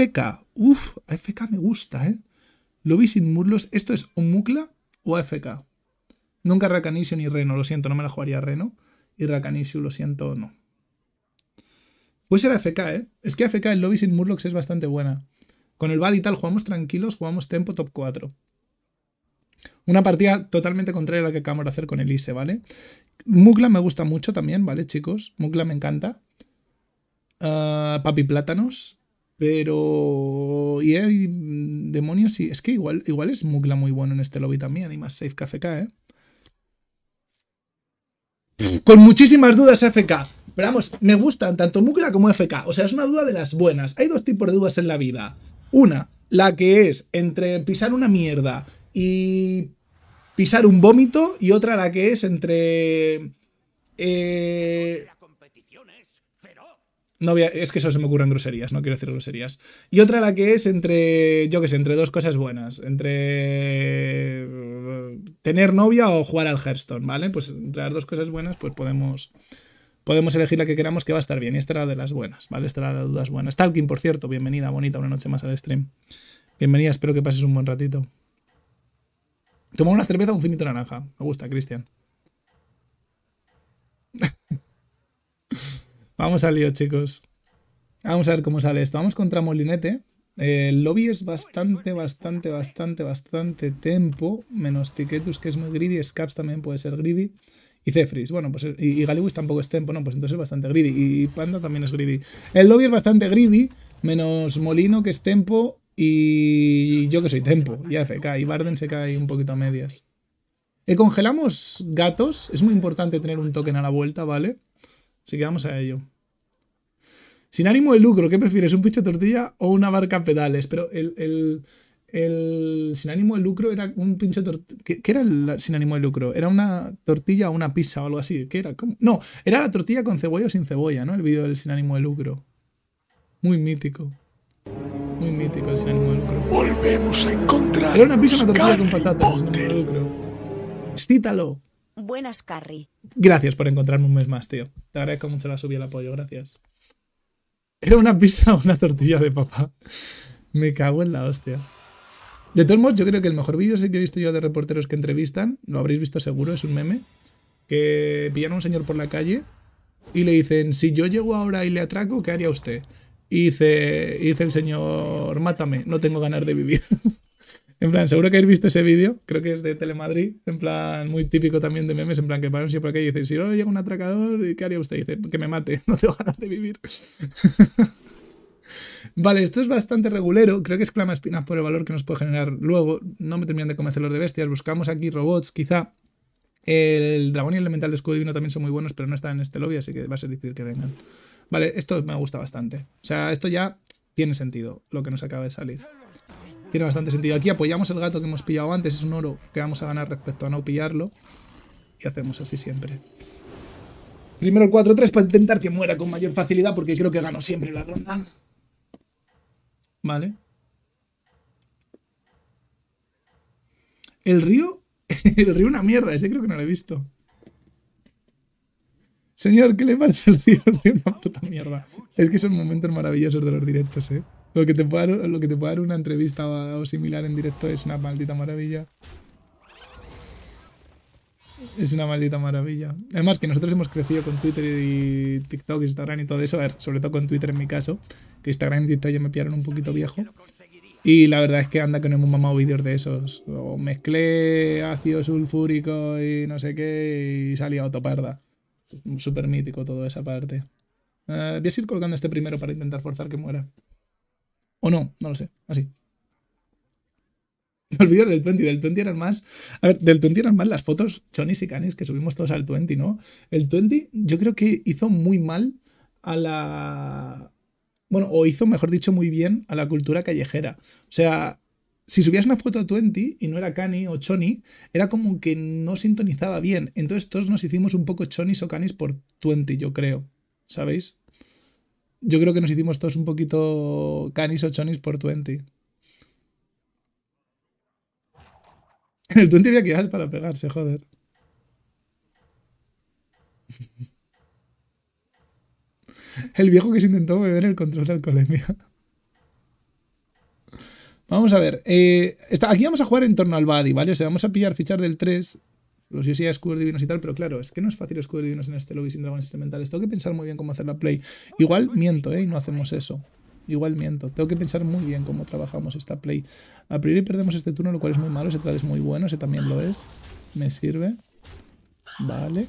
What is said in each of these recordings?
AFK. Uf, AFK me gusta, ¿eh? Lobby sin murlos. ¿Esto es Omukla o AFK? Nunca Rakanisio ni Reno, lo siento, no me la jugaría Reno. Y Rakanisio, lo siento, no. Puede ser AFK, ¿eh? Es que AFK el lobby sin Murlocs es bastante buena. Con el Bad y tal jugamos tranquilos, jugamos tempo top 4. Una partida totalmente contraria a la que acabamos de hacer con Elise, ¿vale? Mugla me gusta mucho también, ¿vale, chicos? Mugla me encanta. Ah, papi Plátanos. Pero. Y hay demonios, sí. Es que igual, igual es Mugla muy bueno en este lobby también. Y más safe que FK, ¿eh? Con muchísimas dudas FK. Pero vamos, me gustan tanto Mugla como FK. O sea, es una duda de las buenas. Hay dos tipos de dudas en la vida. Una, la que es entre pisar una mierda y pisar un vómito. Y otra, la que es entre. Eh, no es que eso se me ocurren groserías, no quiero decir groserías. Y otra la que es entre, yo qué sé, entre dos cosas buenas. Entre eh, tener novia o jugar al Hearthstone, ¿vale? Pues entre las dos cosas buenas, pues podemos, podemos elegir la que queramos que va a estar bien. Y esta era de las buenas, ¿vale? Esta era de las dudas buenas. Talking, por cierto, bienvenida, bonita, una noche más al stream. Bienvenida, espero que pases un buen ratito. Toma una cerveza un finito naranja. Me gusta, Cristian. Vamos al lío, chicos. Vamos a ver cómo sale esto. Vamos contra Molinete. el lobby es bastante, bastante, bastante, bastante tempo. Menos Tiquetus, que es muy greedy. Scaps también puede ser greedy. Y zefris, bueno, pues. Y, y tampoco es tempo, ¿no? Pues entonces es bastante greedy. Y, Panda también es greedy. El lobby es bastante greedy. Menos Molino, que es tempo. Y yo que soy tempo. Y AFK. Y Barden se cae un poquito a medias. Y eh, congelamos gatos. Es muy importante tener un token a la vuelta, ¿vale? Así que vamos a ello. Sin ánimo de lucro, ¿qué prefieres? ¿Un pinche tortilla o una barca a pedales? Pero el, el, sin ánimo de lucro era un pinche tortilla. ¿Qué, era el sin ánimo de lucro? ¿Era una tortilla o una pizza o algo así? ¿Qué era? No, era la tortilla con cebolla o sin cebolla, ¿no? El vídeo del sin ánimo de lucro. Muy mítico. Muy mítico el sin ánimo de lucro. Volvemos a encontrar. Era una pizza una tortilla con patatas, sin ánimo de lucro. Excítalo. Buenas, Carrie. Gracias por encontrarme un mes más, tío. Te agradezco mucho la subida y el apoyo, gracias. ¿Era una pizza o una tortilla de papá? Me cago en la hostia. De todos modos, yo creo que el mejor vídeo que he visto yo de reporteros que entrevistan, lo habréis visto seguro, es un meme, que pillan a un señor por la calle y le dicen, si yo llego ahora y le atraco, ¿qué haría usted? Y dice, dice el señor, mátame, no tengo ganas de vivir. En plan, seguro que habéis visto ese vídeo, creo que es de Telemadrid, en plan, muy típico también de memes, en plan, que paran por aquí y dicen, si no llega un atracador, ¿qué haría usted? Y dice, que me mate, no tengo ganas de vivir. vale, esto es bastante regulero, creo que exclama espinas por el valor que nos puede generar luego, no me terminan de convencer los de bestias, buscamos aquí robots, quizá. El dragón y el elemental de escudo divino también son muy buenos, pero no están en este lobby, así que va a ser difícil que vengan. Vale, esto me gusta bastante. O sea, esto ya tiene sentido, lo que nos acaba de salir tiene bastante sentido. Aquí apoyamos el gato que hemos pillado antes, es un oro que vamos a ganar respecto a no pillarlo. Y hacemos así siempre. Primero el 4-3 para intentar que muera con mayor facilidad porque creo que gano siempre la ronda. Vale. El río... el río una mierda, ese creo que no lo he visto. Señor, ¿qué le parece el río? El río una puta mierda. Es que son momentos maravillosos de los directos, eh. Lo que, te pueda, lo que te dar una entrevista o, similar en directo es una maldita maravilla. Es una maldita maravilla. Además que nosotros hemos crecido con Twitter y TikTok, Instagram y todo eso. A ver, sobre todo con Twitter en mi caso. Que Instagram y TikTok ya me pillaron un poquito viejo. Y la verdad es que anda que no hemos mamado vídeos de esos. O mezclé ácido sulfúrico y no sé qué y salía autoparda. Súper mítico toda esa parte. Eh, voy a seguir colgando este primero para intentar forzar que muera. O no, no lo sé. Así. Me olvido del 20. Del 20 eran más. A ver, del 20 eran más las fotos chonis y canis que subimos todos al 20, ¿no? El 20 yo creo que hizo muy mal a la. Bueno, o hizo, mejor dicho, muy bien a la cultura callejera. O sea, si subías una foto a 20 y no era Cani o Choni, era como que no sintonizaba bien. Entonces todos nos hicimos un poco Chonis o Canis por 20, yo creo. ¿Sabéis? yo creo que nos hicimos todos un poquito canis o chonis por 20. En el 20 había que dar para pegarse, joder. El viejo que se intentó beber el control de alcoholemia. Vamos a ver. Eh, está, aquí vamos a jugar en torno al body, ¿vale? O sea, vamos a pillar fichar del 3 los pues yo sí a escudos divinos y tal, pero claro, es que no es fácil escudos divinos en este lobby sin dragones instrumentales. Tengo que pensar muy bien cómo hacer la play. Igual miento, ¿eh? Y no hacemos eso. Igual miento. Tengo que pensar muy bien cómo trabajamos esta play. A priori perdemos este turno, lo cual es muy malo. Ese trade es muy bueno, ese también lo es. Me sirve. Vale.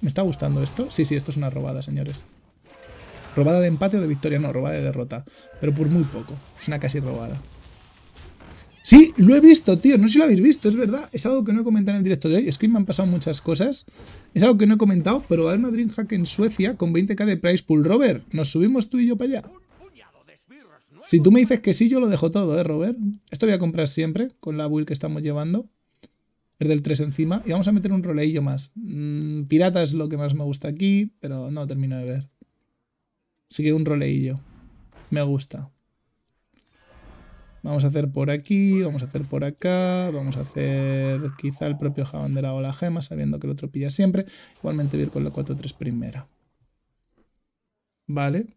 ¿Me está gustando esto? Sí, sí, esto es una robada, señores. ¿Robada de empate o de victoria? No, robada de derrota. Pero por muy poco. Es una casi robada. Sí, lo he visto, tío. No sé si lo habéis visto, es verdad. Es algo que no he comentado en el directo de hoy. Es que me han pasado muchas cosas. Es algo que no he comentado, pero va a haber una Dreamhack en Suecia con 20k de price pool. Robert, ¿nos subimos tú y yo para allá? Si tú me dices que sí, yo lo dejo todo, ¿eh, Robert? Esto voy a comprar siempre con la build que estamos llevando. el del 3 encima. Y vamos a meter un roleillo más. Mm, pirata es lo que más me gusta aquí, pero no termino de ver. Así que un roleillo. Me gusta. Vamos a hacer por aquí, vamos a hacer por acá, vamos a hacer quizá el propio jabón de la ola gema, sabiendo que el otro pilla siempre. Igualmente voy ir con la 4-3 primera. Vale.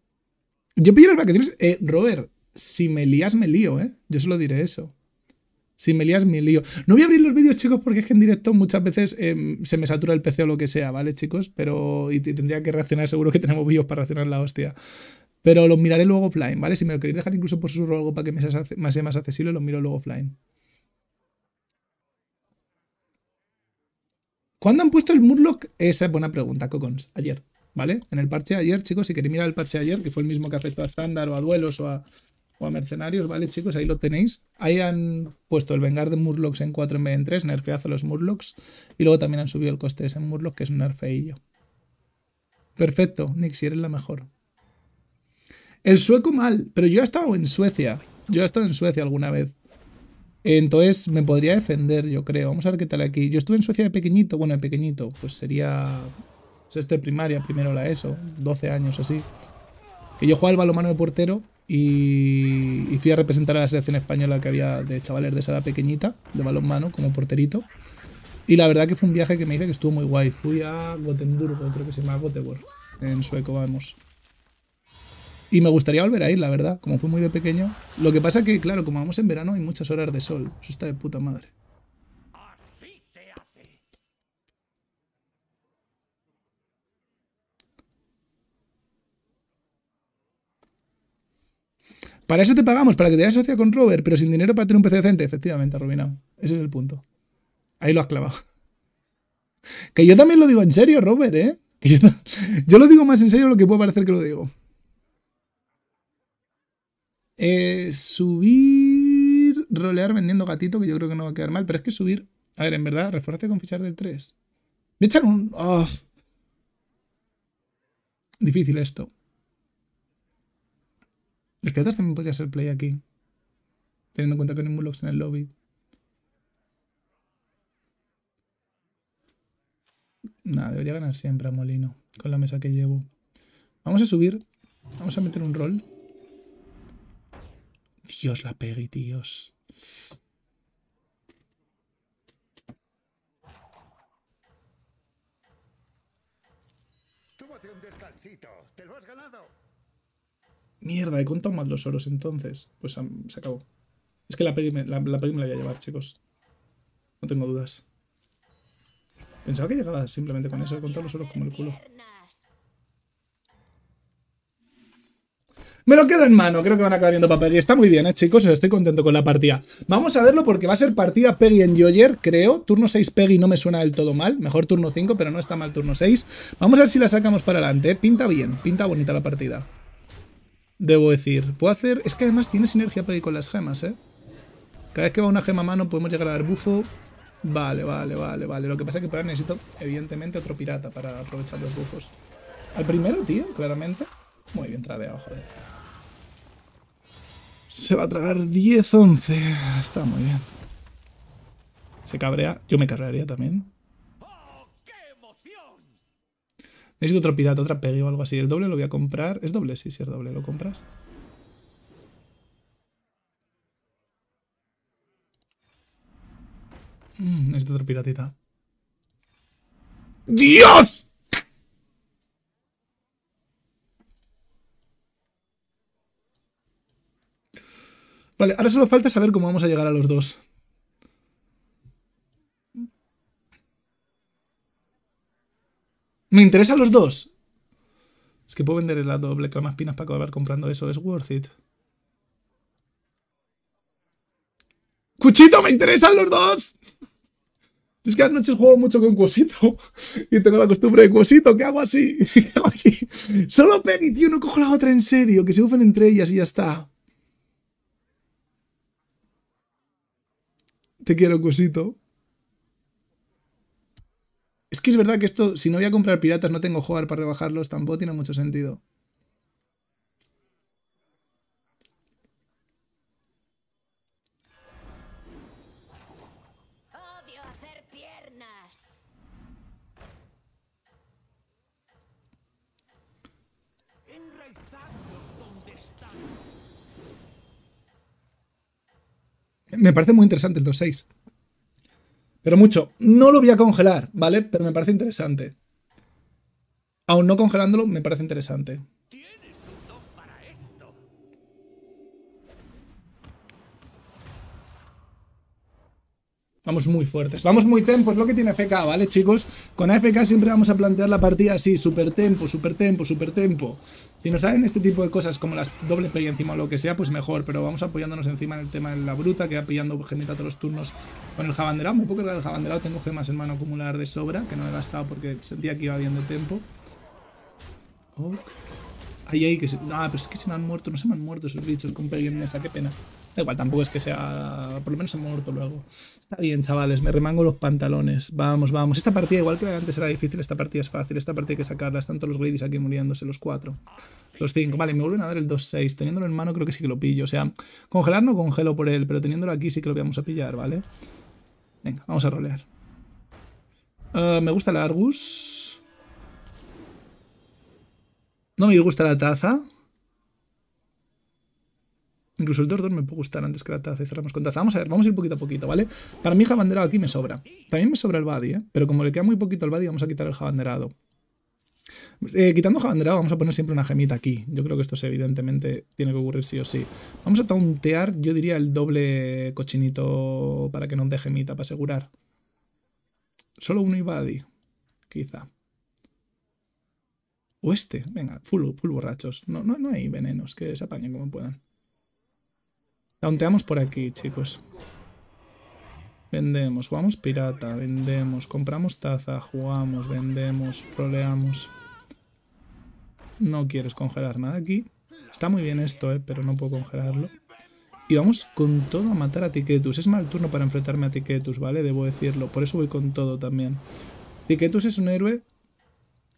Yo pillo el que tienes... Robert, si me lías, me lío, ¿eh? Yo solo diré eso. Si me lías, me lío. No voy a abrir los vídeos, chicos, porque es que en directo muchas veces em, se me satura el PC o lo que sea, ¿vale, chicos? Pero. Y tendría que reaccionar, seguro que tenemos vídeos para reaccionar la hostia. Pero los miraré luego offline, ¿vale? Si me lo queréis dejar incluso por su robo algo para que me sea más, accesible, lo miro luego offline. ¿Cuándo han puesto el Murloc? Esa es buena pregunta, Cocons. Ayer, ¿vale? En el parche ayer, chicos, si queréis mirar el parche ayer, que fue el mismo que afectó a estándar o a duelos o a, mercenarios, ¿vale, chicos? Ahí lo tenéis. Ahí han puesto el vengar de Murlocs en 4 en vez de en 3, nerfeazo los Murlocs. Y luego también han subido el coste de ese Murloc, que es un nerfeillo. Perfecto, Nick, si eres la mejor. El sueco mal, pero yo he estado en Suecia. Yo he estado en Suecia alguna vez. Entonces me podría defender, yo creo. Vamos a ver qué tal aquí. Yo estuve en Suecia de pequeñito. Bueno, de pequeñito. Pues sería... es este primaria, primero la ESO. 12 años así. Que yo jugaba al balonmano de portero y, fui a representar a la selección española que había de chavales de esa edad pequeñita, de balonmano, como porterito. Y la verdad que fue un viaje que me hice que estuvo muy guay. Fui a Gotemburgo, creo que se llama Gotemburgo, En sueco, vamos. Y me gustaría volver a ir, la verdad, como fue muy de pequeño. Lo que pasa que, claro, como vamos en verano, hay muchas horas de sol. Eso está de puta madre. Para eso te pagamos, para que te asocia con Robert, pero sin dinero para tener un PC decente. Efectivamente, arruinado. Ese es el punto. Ahí lo has clavado. Que yo también lo digo en serio, Robert, ¿eh? Yo, yo lo digo más en serio de lo que puede parecer que lo digo. Eh, subir. Rolear vendiendo gatito, que yo creo que no va a quedar mal. Pero es que subir. A ver, en verdad, refuerza con fichar del 3. Voy a echar un. Oh. Difícil esto. Los piratas también podría ser play aquí. Teniendo en cuenta que no hay mullocks en el lobby. Nada, debería ganar siempre a Molino. Con la mesa que llevo. Vamos a subir. Vamos a meter un roll. Dios la pegue, Dios. te Mierda, he contado más los oros entonces. Pues se acabó. Es que la pegue me, la, voy a llevar, chicos. No tengo dudas. Pensaba que llegaba simplemente con eso, con contado los oros como el culo. Me lo quedo en mano, creo que van a acabar yendo para Peggy. Está muy bien, ¿eh, chicos? Estoy contento con la partida. Vamos a verlo porque va a ser partida Peggy en Joyer, creo. Turno 6 Peggy no me suena del todo mal. Mejor turno 5, pero no está mal turno 6. Vamos a ver si la sacamos para adelante. ¿eh? Pinta bien, pinta bonita la partida. Debo decir, puedo hacer... Es que además tiene sinergia Peggy con las gemas, ¿eh? Cada vez que va una gema a mano podemos llegar a dar bufo. Vale, vale, vale, vale. Lo que pasa es que para necesito, evidentemente, otro pirata para aprovechar los bufos. Al primero, tío, claramente. Muy bien tradeado, joder. Se va a tragar 10, 11. Está muy bien. Se cabrea. Yo me cabrearía también. Necesito otro pirata, otra pegue o algo así. El doble lo voy a comprar. ¿Es doble? Sí, sí, es doble. ¿Lo compras? Mm, necesito otro piratita. ¡Dios! Vale, ahora solo falta saber cómo vamos a llegar a los dos. Me interesan los dos. Es que puedo vender la doble más pinas para acabar comprando eso. Es worth it. ¡Cuchito! ¡Me interesan los dos! es que anoche juego mucho con Cuosito. Y tengo la costumbre de Cuosito, ¿qué hago así? Solo Penny, tío, no cojo la otra en serio. Que se bufen entre ellas y ya está. Te quiero, cosito. Es que es verdad que esto, si no voy a comprar piratas, no tengo jugar para rebajarlos, tampoco tiene mucho sentido. Me parece muy interesante el 2-6 Pero mucho. No lo voy a congelar, ¿vale? Pero me parece interesante. Aún no congelándolo, me parece interesante. Vamos muy fuertes. Vamos muy tempo, es lo que tiene FK, ¿vale, chicos? Con AFK siempre vamos a plantear la partida así, super tempo, super tempo, super tempo. Si nos salen este tipo de cosas como las doble pay encima o lo que sea, pues mejor. Pero vamos apoyándonos encima en el tema de la bruta, que va pillando gemita todos los turnos con el Un un poco el jabanderado tengo gemas en mano acumular de sobra, que no he gastado porque sentía que iba bien de tempo. Oh. ahí, que se... Ah, pero es que se me han muerto, no se me han muerto esos bichos con pay en mesa, qué pena. Da igual, tampoco es que sea... Por lo menos he muerto luego. Está bien, chavales, me remango los pantalones. Vamos, vamos. Esta partida, igual que antes era difícil, esta partida es fácil. Esta partida hay que sacarla. Están todos los Gladys aquí muriéndose, los cuatro. Los cinco. Vale, me vuelven a dar el 2-6. Teniéndolo en mano creo que sí que lo pillo. O sea, congelar no congelo por él, pero teniéndolo aquí sí que lo vamos a pillar, ¿vale? Venga, vamos a rolear. Ah, me gusta el Argus. No me gusta la taza. Incluso el Dordor me puede gustar antes que la taza y cerramos con taza. Vamos a ver, vamos a ir poquito a poquito, ¿vale? Para mí jabanderado aquí me sobra. También me sobra el body, ¿eh? Pero como le queda muy poquito al body, vamos a quitar el jabanderado. Eh, quitando jabanderado, vamos a poner siempre una gemita aquí. Yo creo que esto es, evidentemente tiene que ocurrir sí o sí. Vamos a tauntear, yo diría, el doble cochinito para que no dé gemita, para asegurar. Solo uno y quizá. O este, venga, full, borrachos. No, no, no hay venenos, que se apañen como puedan. Taunteamos por aquí, chicos. Vendemos, jugamos pirata, vendemos, compramos taza, jugamos, vendemos, Proleamos. No quieres congelar nada aquí. Está muy bien esto, eh, pero no puedo congelarlo. Y vamos con todo a matar a Tiquetus. Es mal turno para enfrentarme a Tiquetus, ¿vale? Debo decirlo. Por eso voy con todo también. Tiquetus es un héroe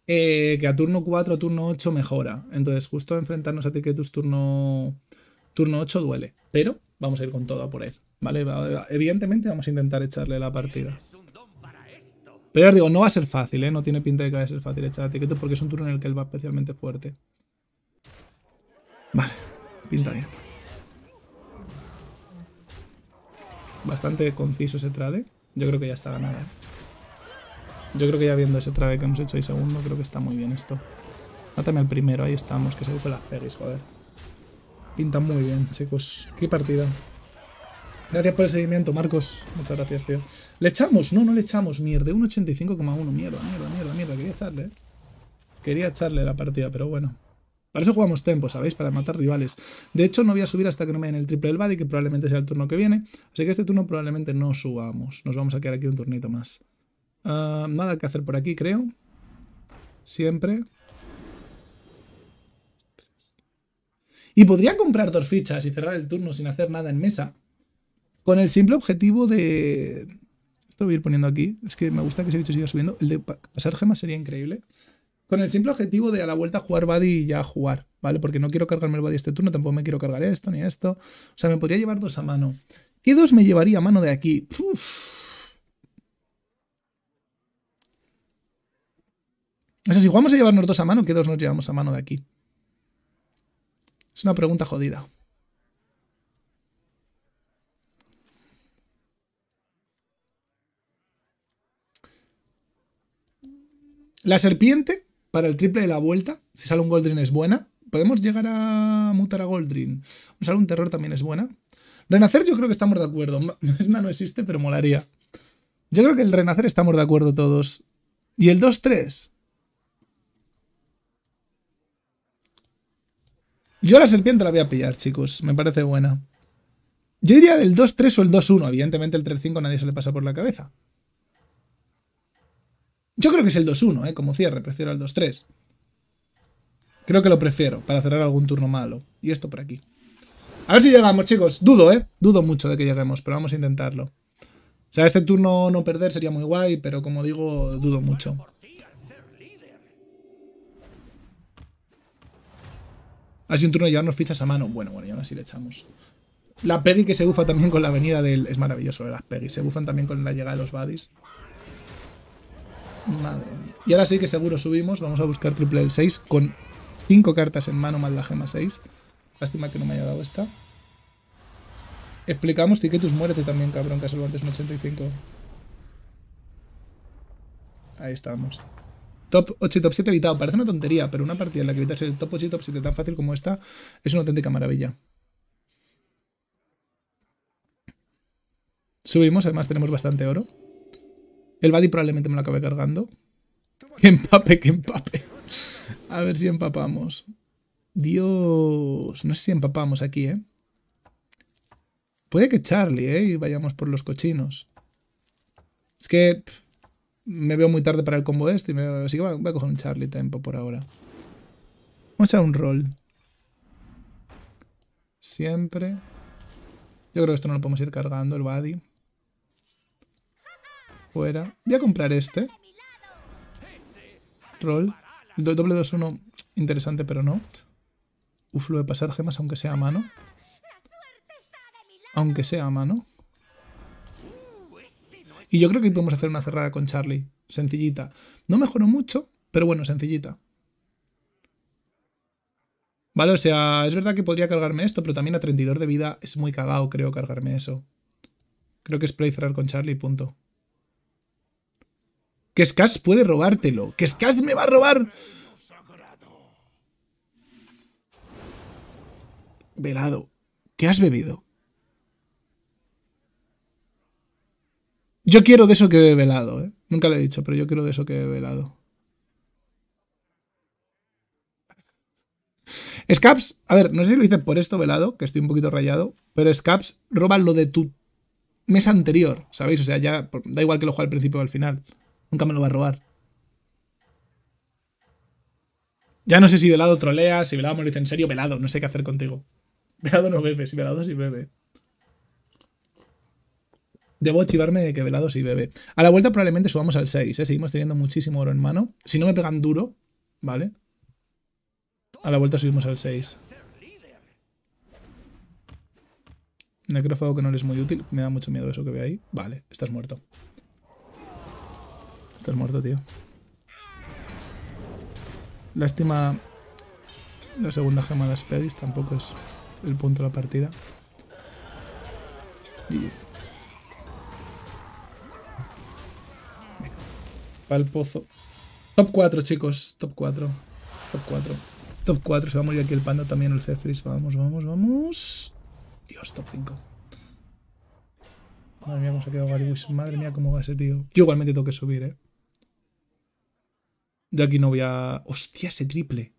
eh, que a turno 4, turno 8 mejora. Entonces, justo enfrentarnos a Tiquetus turno Turno 8 duele, pero vamos a ir con todo a por él. ¿Vale? Evidentemente vamos a intentar echarle la partida. Pero ya os digo, no va a ser fácil, ¿eh? No tiene pinta de que vaya a ser fácil echar a porque es un turno en el que él va especialmente fuerte. Vale, pinta bien. Bastante conciso ese trade. Yo creo que ya está ganada. Yo creo que ya viendo ese trade que hemos hecho ahí segundo, creo que está muy bien esto. Mátame al primero, ahí estamos, que se fue las peris joder. Pinta muy bien, chicos. Qué partida. Gracias por el seguimiento, Marcos. Muchas gracias, tío. ¿Le echamos? No, no le echamos. Mierda, 1.85,1. Mierda, mierda, mierda, Quería echarle, eh. Quería echarle la partida, pero bueno. Para eso jugamos tempo, ¿sabéis? Para matar rivales. De hecho, no voy a subir hasta que no me den el triple del body, que probablemente sea el turno que viene. Así que este turno probablemente no subamos. Nos vamos a quedar aquí un turnito más. Ah, nada que hacer por aquí, creo. Siempre. Y podría comprar dos fichas y cerrar el turno sin hacer nada en mesa. Con el simple objetivo de... Esto voy a ir poniendo aquí. Es que me gusta que se bicho siga subiendo. El de pasar gemas sería increíble. Con el simple objetivo de a la vuelta jugar Buddy y ya jugar, ¿vale? Porque no quiero cargarme el Buddy este turno, tampoco me quiero cargar esto ni esto. O sea, me podría llevar dos a mano. ¿Qué dos me llevaría a mano de aquí? O sea, si jugamos a llevarnos dos a mano, ¿qué dos nos llevamos a mano de aquí? Es una pregunta jodida. La serpiente, para el triple de la vuelta, si sale un Goldrin es buena. Podemos llegar a mutar a Goldrin. Un sale un terror también es buena. Renacer yo creo que estamos de acuerdo. una no existe, pero molaría. Yo creo que el renacer estamos de acuerdo todos. Y el 2-3. Yo la serpiente la voy a pillar, chicos. Me parece buena. Yo diría del 2-3 o el 2-1. Evidentemente el 3-5 nadie se le pasa por la cabeza. Yo creo que es el 2-1, ¿eh? Como cierre, prefiero el 2-3. Creo que lo prefiero, para cerrar algún turno malo. Y esto por aquí. A ver si llegamos, chicos. Dudo, ¿eh? Dudo mucho de que lleguemos, pero vamos a intentarlo. O sea, este turno no perder sería muy guay, pero como digo, dudo mucho. Así un turno de llevarnos fichas a mano. Bueno, bueno, y ahora sí le echamos. La Peggy que se bufa también con la venida del... Es maravilloso ¿eh? las Peggy. Se bufan también con la llegada de los badis. Madre mía. Y ahora sí que seguro subimos. Vamos a buscar triple del 6 con 5 cartas en mano más la gema 6. Lástima que no me haya dado esta. Explicamos Tiquetus, muerte también, cabrón, que antes un 85. Ahí estamos top 8 y top 7 evitado. Parece una tontería, pero una partida en la que evitas el top 8 y top 7 tan fácil como esta es una auténtica maravilla. Subimos, además tenemos bastante oro. El Buddy probablemente me lo acabe cargando. Que empape, que empape. A ver si empapamos. Dios, no sé si empapamos aquí, ¿eh? Puede que Charlie, ¿eh? Y vayamos por los cochinos. Es que me veo muy tarde para el combo este, así que voy a, coger un Charlie Tempo por ahora. Vamos a un roll. Siempre. Yo creo que esto no lo podemos ir cargando, el body. Fuera. Voy a comprar este. Roll. doble 2-1. Interesante, pero no. Uf, lo de pasar gemas, aunque sea a mano. Aunque sea a mano. Y yo creo que podemos hacer una cerrada con Charlie. Sencillita. No mejoró mucho, pero bueno, sencillita. Vale, o sea, es verdad que podría cargarme esto, pero también a 32 de vida es muy cagado, creo, cargarme eso. Creo que es play cerrar con Charlie, punto. Que Skash puede robártelo. Que Skash me va a robar. Velado. ¿Qué has bebido? Yo quiero de eso que he velado, ¿eh? Nunca lo he dicho, pero yo quiero de eso que he velado. Scaps, a ver, no sé si lo hice por esto velado, que estoy un poquito rayado, pero Scaps roba lo de tu mes anterior, ¿sabéis? O sea, ya da igual que lo juegue al principio o al final. Nunca me lo va a robar. Ya no sé si velado trolea, si velado me lo dice en serio, velado, no sé qué hacer contigo. Velado no bebe, si velado sí bebe. Debo chivarme de que Velado y bebe. A la vuelta probablemente subamos al 6, ¿eh? Seguimos teniendo muchísimo oro en mano. Si no me pegan duro, ¿vale? A la vuelta subimos al 6. Necrófago que no le es muy útil. Me da mucho miedo eso que ve ahí. Vale, estás muerto. Estás muerto, tío. Lástima... La segunda gema de las pelis tampoco es el punto de la partida. al pozo. Top 4, chicos. Top 4. Top 4. Top 4. Se va a morir aquí el panda también, el Cefris. Vamos, vamos, vamos. Dios, top 5. Madre mía, cómo se ha quedado Madre mía, cómo va ese tío. Yo igualmente tengo que subir, eh. Yo aquí no voy a... ¡Hostia, ese triple!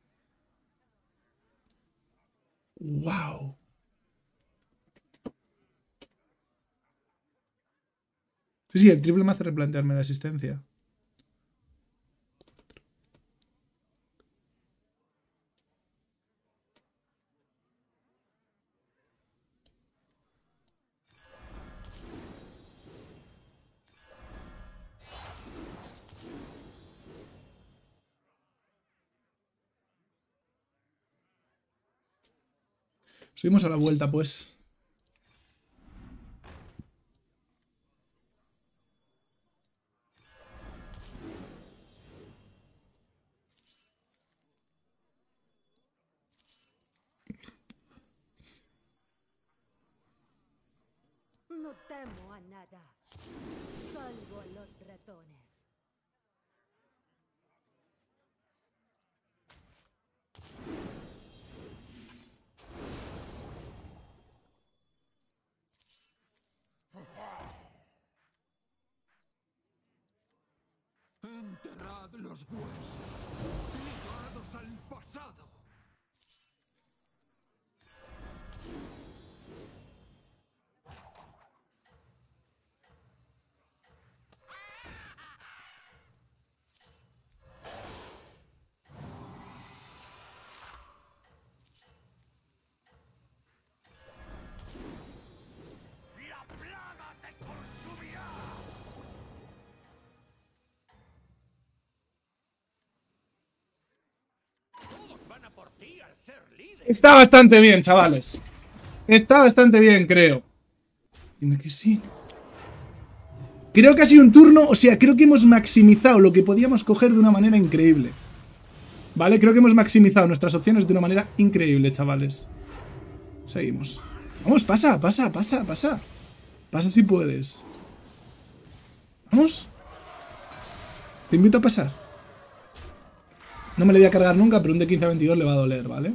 ¡Wow! Sí, sí, el triple me hace replantearme la asistencia. Subimos a la vuelta, pues. enterrad los huesos. Está bastante bien, chavales. Está bastante bien, creo. Dime que sí. Creo que ha sido un turno, o sea, creo que hemos maximizado lo que podíamos coger de una manera increíble. ¿Vale? Creo que hemos maximizado nuestras opciones de una manera increíble, chavales. Seguimos. Vamos, pasa, pasa, pasa, pasa. Pasa si puedes. Vamos. Te invito a pasar. No me le voy a cargar nunca, pero un de 15 a 22 le va a doler, ¿vale?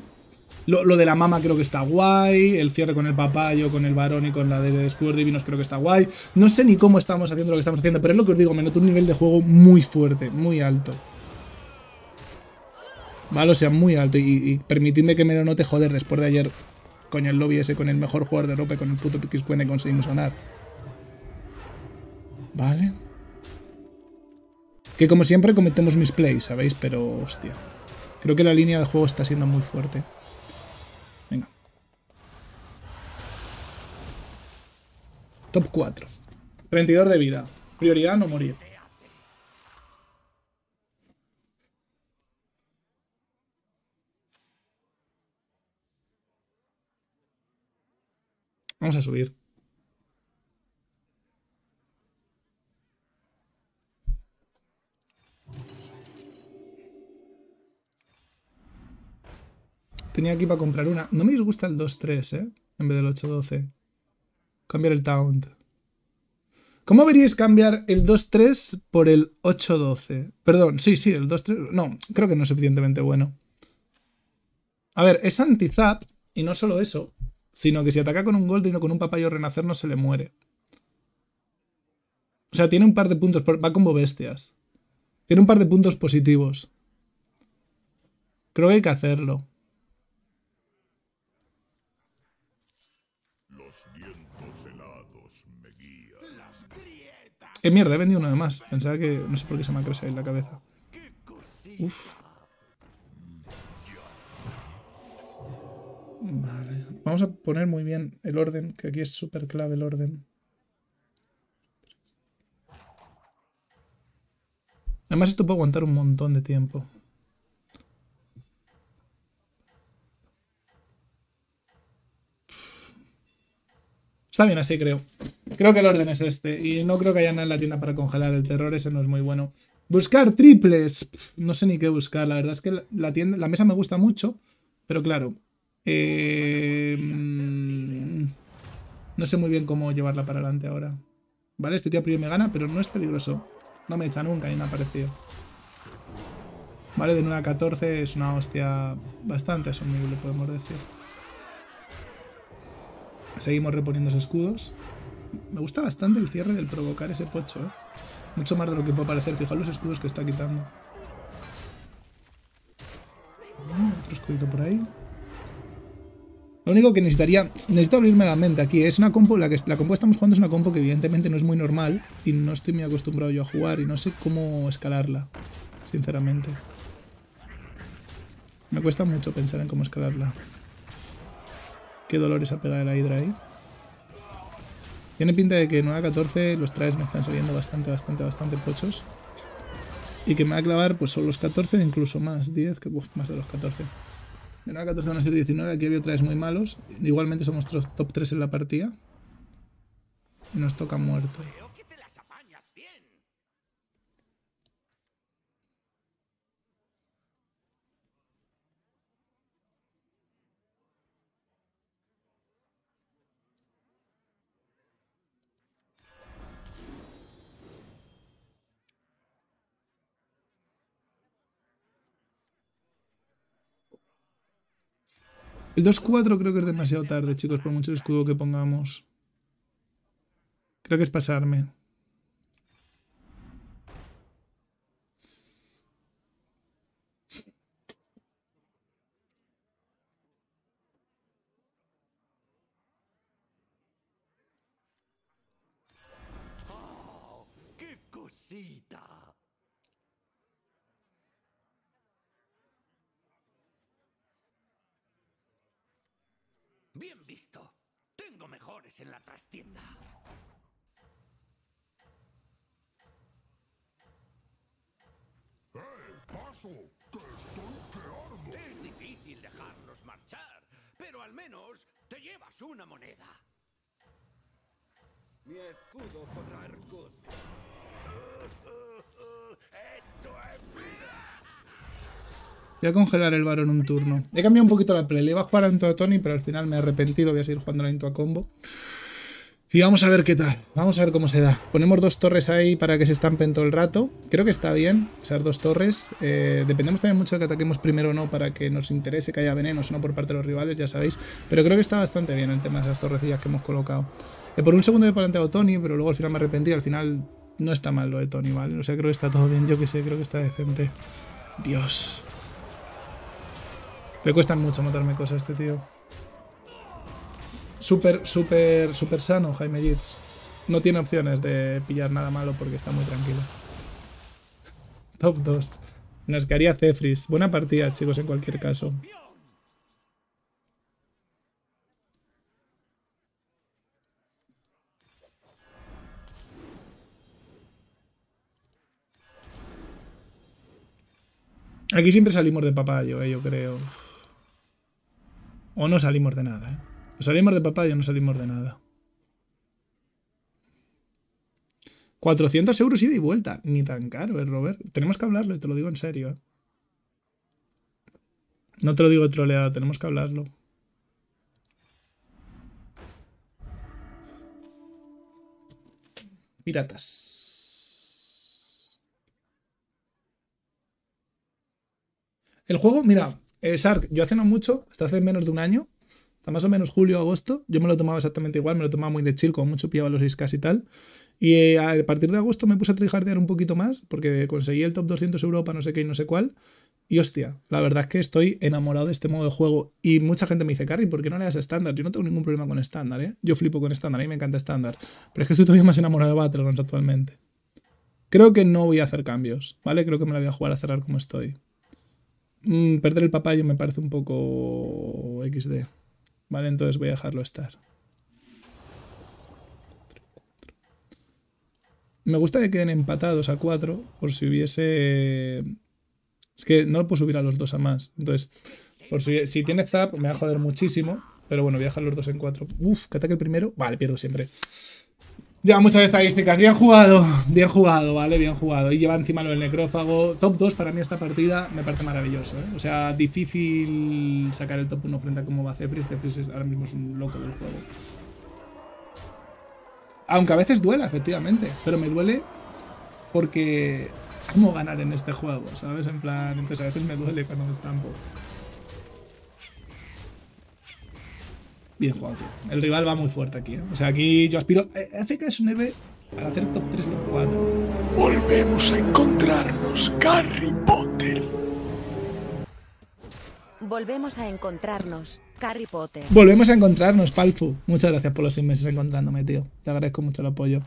Lo, de la mama creo que está guay. El cierre con el papayo, con el varón y con la de Square Divinos creo que está guay. No sé ni cómo estamos haciendo lo que estamos haciendo, pero es lo que os digo, me noto un nivel de juego muy fuerte, muy alto. Vale, o sea, muy alto. Y, permitidme que me lo note, joder, después de ayer con el lobby ese, con el mejor jugador de Europa, con el puto Piquiscuene conseguimos ganar. Vale. Que como siempre cometemos misplays, ¿sabéis? Pero, hostia. Creo que la línea de juego está siendo muy fuerte. Venga. Top 4. Rendidor de vida. Prioridad no morir. Vamos a subir. Tenía aquí para comprar una. No me disgusta el 2-3, ¿eh? En vez del 8-12. Cambiar el taunt. ¿Cómo veríais cambiar el 2-3 por el 8-12? Perdón, sí, sí, el 2-3... No, creo que no es suficientemente bueno. A ver, es anti-zap, y no solo eso, sino que si ataca con un y o con un Papayo Renacer no se le muere. O sea, tiene un par de puntos, va como bestias. Tiene un par de puntos positivos. Creo que hay que hacerlo. ¡Eh, mierda! He vendido una más. Pensaba que... No sé por qué se me ha crecido en la cabeza. Uf. Vale. Vamos a poner muy bien el orden, que aquí es súper clave el orden. Además esto puede aguantar un montón de tiempo. Está bien así, creo. Creo que el orden es este. Y no creo que haya nada en la tienda para congelar. El terror ese no es muy bueno. Buscar triples. no sé ni qué buscar. La verdad es que la, tienda, la mesa me gusta mucho. Pero claro. Eh, mm, no sé muy bien cómo llevarla para adelante ahora. Vale, este tío primero me gana, pero no es peligroso. No me echa nunca y me ha parecido. Vale, de 9 a 14 es una hostia bastante asumible, podemos decir. Seguimos reponiendo esos escudos. Me gusta bastante el cierre del provocar ese pocho, ¿eh? Mucho más de lo que puede parecer. Fijaos los escudos que está quitando. Mm, otro escudito por ahí. Lo único que necesitaría... Necesito abrirme la mente aquí. Es una compo... La, que, la compo que estamos jugando es una compo que evidentemente no es muy normal. Y no estoy muy acostumbrado yo a jugar. Y no sé cómo escalarla. Sinceramente. Me cuesta mucho pensar en cómo escalarla. Qué dolor esa pega de la hidra ahí. Tiene pinta de que 9 a 14 los traes me están saliendo bastante, bastante, bastante pochos. Y que me va a clavar, pues son los 14, incluso más, 10, que más de los 14. De 9 a 14 van a ser 19, aquí había traes muy malos. Igualmente somos top 3 en la partida. Y nos toca muerto. El 2-4 creo que es demasiado tarde, chicos, por mucho escudo que pongamos. Creo que es pasarme. ¡Listo! Tengo mejores en la trastienda. ¡Eh! ¡Paso! ¿Qué estoy Es difícil dejarlos marchar, pero al menos te llevas una moneda. Mi escudo contra Arcud. Voy a congelar el varón un turno. He cambiado un poquito la play. Le iba a jugar a a Tony, pero al final me he arrepentido. Voy a seguir jugando a Into a combo. Y vamos a ver qué tal. Vamos a ver cómo se da. Ponemos dos torres ahí para que se estampen todo el rato. Creo que está bien esas dos torres. Eh, dependemos también mucho de que ataquemos primero o no para que nos interese que haya veneno, o no por parte de los rivales, ya sabéis. Pero creo que está bastante bien el tema de esas torrecillas que hemos colocado. Eh, por un segundo he planteado Tony, pero luego al final me arrepentido. Al final no está mal lo de Tony, ¿vale? O sea, creo que está todo bien. Yo qué sé, creo que está decente. Dios. Me cuestan mucho matarme cosas este tío. Súper, súper, súper sano Jaime Jits. No tiene opciones de pillar nada malo porque está muy tranquilo. Top 2. Nos quedaría Cefris. Buena partida, chicos, en cualquier caso. Aquí siempre salimos de papayo, eh, yo creo. O no salimos de nada, ¿eh? salimos de papá ya no salimos de nada. 400 euros ida y vuelta. Ni tan caro, ¿eh, Robert? Tenemos que hablarlo, y te lo digo en serio. ¿eh? No te lo digo troleado, tenemos que hablarlo. Piratas. El juego, mira, eh, yo hace no mucho, hasta hace menos de un año, hasta más o menos julio, agosto, yo me lo tomaba exactamente igual, me lo tomaba muy de chill, con mucho pillaba los 6K y tal. Y eh, a partir de agosto me puse a trijardear un poquito más, porque conseguí el top 200 Europa, no sé qué y no sé cuál. Y hostia, la verdad es que estoy enamorado de este modo de juego. Y mucha gente me dice, Carry, ¿por qué no le das estándar? Yo no tengo ningún problema con estándar, ¿eh? Yo flipo con estándar, a mí me encanta estándar. Pero es que estoy todavía más enamorado de Battlegrounds actualmente. Creo que no voy a hacer cambios, ¿vale? Creo que me la voy a jugar a cerrar como estoy. Mm, perder el papayo me parece un poco XD. Vale, entonces voy a dejarlo estar. Me gusta que queden empatados a 4 por si hubiese... Es que no puedo subir a los dos a más. Entonces, por si, si tiene zap me va a joder muchísimo. Pero bueno, voy a dejar los dos en 4. Uf, que ataque el primero. Vale, pierdo siempre. Lleva muchas estadísticas. Bien jugado, bien jugado, ¿vale? Bien jugado. Y lleva encima lo del necrófago. Top 2 para mí esta partida me parece maravilloso, ¿eh? O sea, difícil sacar el top 1 frente a cómo va Cepris. es ahora mismo es un loco del juego. Aunque a veces duela, efectivamente. Pero me duele porque... ¿Cómo ganar en este juego? ¿Sabes? En plan, entonces a veces me duele cuando me estampo. Bien jugado, tío. El rival va muy fuerte aquí. ¿eh? O sea, aquí yo aspiro. FK es un héroe para hacer top 3, top 4. Volvemos a encontrarnos, Harry Potter. Volvemos a encontrarnos, Harry Potter. Volvemos a encontrarnos, Palfu. Muchas gracias por los 6 meses encontrándome, tío. Te agradezco mucho el apoyo.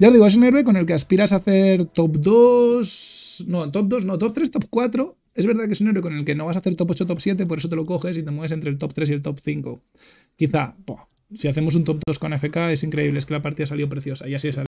Ya os digo, es un héroe con el que aspiras a hacer top 2. No, top 2, no, top 3, top 4 es verdad que es un héroe con el que no vas a hacer top 8, top 7, por eso te lo coges y te mueves entre el top 3 y el top 5. Quizá, si hacemos un top 2 con FK es increíble, es que la partida salió preciosa y así es